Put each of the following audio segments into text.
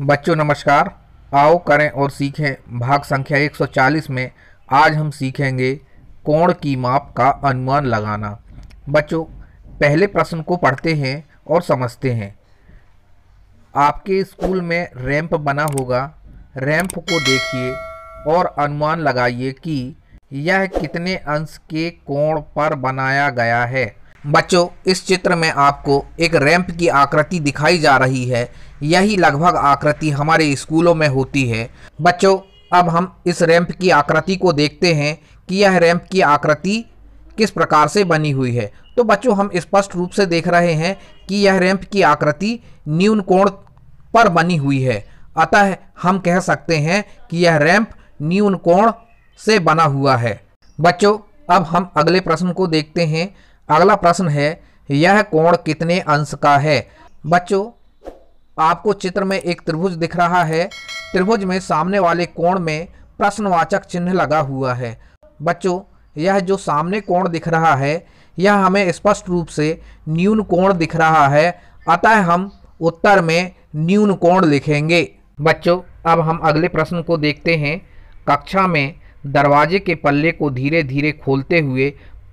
बच्चों नमस्कार आओ करें और सीखें भाग संख्या 140 में आज हम सीखेंगे कोण की माप का अनुमान लगाना बच्चों पहले प्रश्न को पढ़ते हैं और समझते हैं आपके स्कूल में रैंप बना होगा रैंप को देखिए और अनुमान लगाइए कि यह कितने अंश के कोण पर बनाया गया है बच्चों इस चित्र में आपको एक रैंप की आकृति दिखाई जा रही है यही लगभग आकृति हमारे स्कूलों में होती है बच्चों अब हम इस रैंप की आकृति को देखते हैं कि यह रैंप की आकृति किस प्रकार से बनी हुई है तो बच्चों हम स्पष्ट रूप से देख रहे हैं कि यह रैंप की आकृति न्यून कोण पर बनी हुई है अतः हम कह सकते हैं कि यह रैंप न्यून कोण से बना हुआ है बच्चों अब हम अगले प्रश्न को देखते हैं अगला प्रश्न है यह कोण कितने अंश का है बच्चों आपको चित्र में एक त्रिभुज दिख रहा है त्रिभुज में सामने वाले कोण में प्रश्नवाचक चिन्ह लगा हुआ है बच्चों यह जो सामने कोण दिख रहा है यह हमें स्पष्ट रूप से न्यून कोण दिख रहा है अतः हम उत्तर में न्यून कोण लिखेंगे बच्चों अब हम अगले प्रश्न को देखते हैं कक्षा में दरवाजे के पल्ले को धीरे धीरे खोलते हुए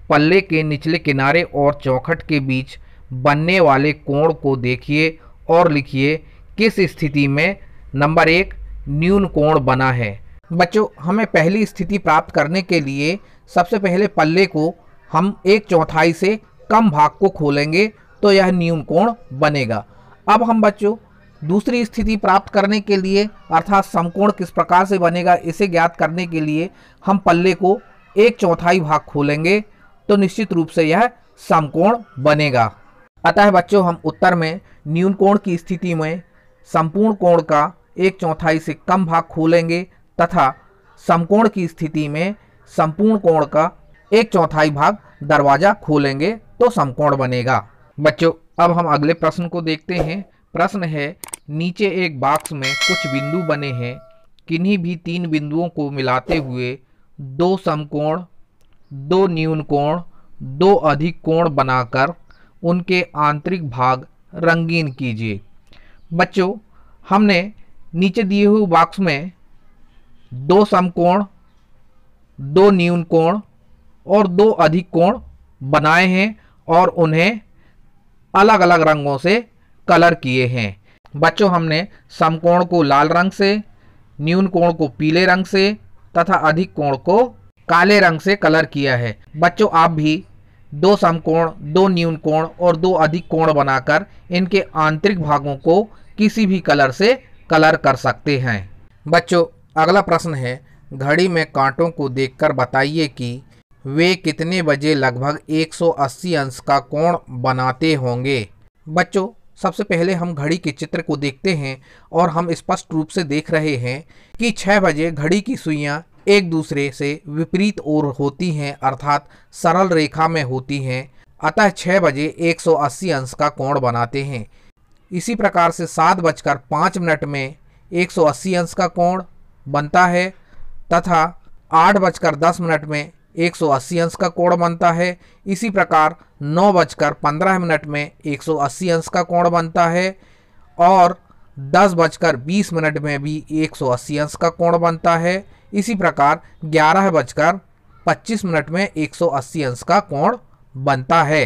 पल्ले के निचले किनारे और चौखट के बीच बनने वाले कोण को देखिए और लिखिए किस स्थिति में नंबर एक न्यून कोण बना है बच्चों हमें पहली स्थिति प्राप्त करने के लिए सबसे पहले पल्ले को हम एक चौथाई से कम भाग को खोलेंगे तो यह न्यून कोण बनेगा अब हम बच्चों दूसरी स्थिति प्राप्त करने के लिए अर्थात समकोण किस प्रकार से बनेगा इसे ज्ञात करने के लिए हम पल्ले को एक चौथाई भाग खोलेंगे तो निश्चित रूप से यह समकोण बनेगा अतः बच्चों हम उत्तर में न्यून कोण की स्थिति में संपूर्ण कोण का एक चौथाई से कम भाग खोलेंगे तथा समकोण की स्थिति में संपूर्ण कोण का एक चौथाई भाग दरवाजा खोलेंगे तो समकोण बनेगा बच्चों अब हम अगले प्रश्न को देखते हैं प्रश्न है नीचे एक बॉक्स में कुछ बिंदु बने हैं किन्हीं भी तीन बिंदुओं को मिलाते हुए दो समकोण दो न्यून कोण दो अधिक कोण बनाकर उनके आंतरिक भाग रंगीन कीजिए बच्चों हमने नीचे दिए हुए बॉक्स में दो समकोण दो न्यून कोण और दो अधिक कोण बनाए हैं और उन्हें अलग अलग रंगों से कलर किए हैं बच्चों हमने समकोण को लाल रंग से न्यून कोण को पीले रंग से तथा अधिक कोण को काले रंग से कलर किया है बच्चों आप भी दो समकोण दो न्यून कोण और दो अधिक कोण बनाकर इनके आंतरिक भागों को किसी भी कलर से कलर कर सकते हैं बच्चों अगला प्रश्न है घड़ी में कांटों को देखकर बताइए कि वे कितने बजे लगभग 180 अंश का कोण बनाते होंगे बच्चों सबसे पहले हम घड़ी के चित्र को देखते हैं और हम स्पष्ट रूप से देख रहे हैं कि 6 बजे घड़ी की सुइयाँ एक दूसरे से विपरीत ओर होती हैं अर्थात सरल रेखा में होती हैं अतः छः बजे 180 अंश का कोण बनाते हैं इसी प्रकार से सात बजकर पाँच मिनट में 180 अंश का कोण बनता है तथा आठ बजकर दस मिनट में 180 अंश का कोण बनता है इसी प्रकार नौ बजकर पंद्रह मिनट में 180 अंश का कोण बनता है और दस बजकर बीस मिनट में भी 180 अंश का कोण बनता है इसी प्रकार ग्यारह बजकर पच्चीस मिनट में 180 अंश का कोण बनता है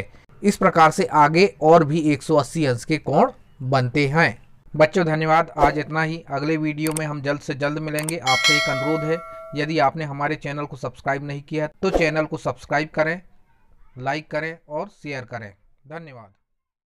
इस प्रकार से आगे और भी 180 अंश के कोण बनते हैं बच्चों धन्यवाद आज इतना ही अगले वीडियो में हम जल्द से जल्द मिलेंगे आपसे एक अनुरोध है यदि आपने हमारे चैनल को सब्सक्राइब नहीं किया तो चैनल को सब्सक्राइब करें लाइक करें और शेयर करें धन्यवाद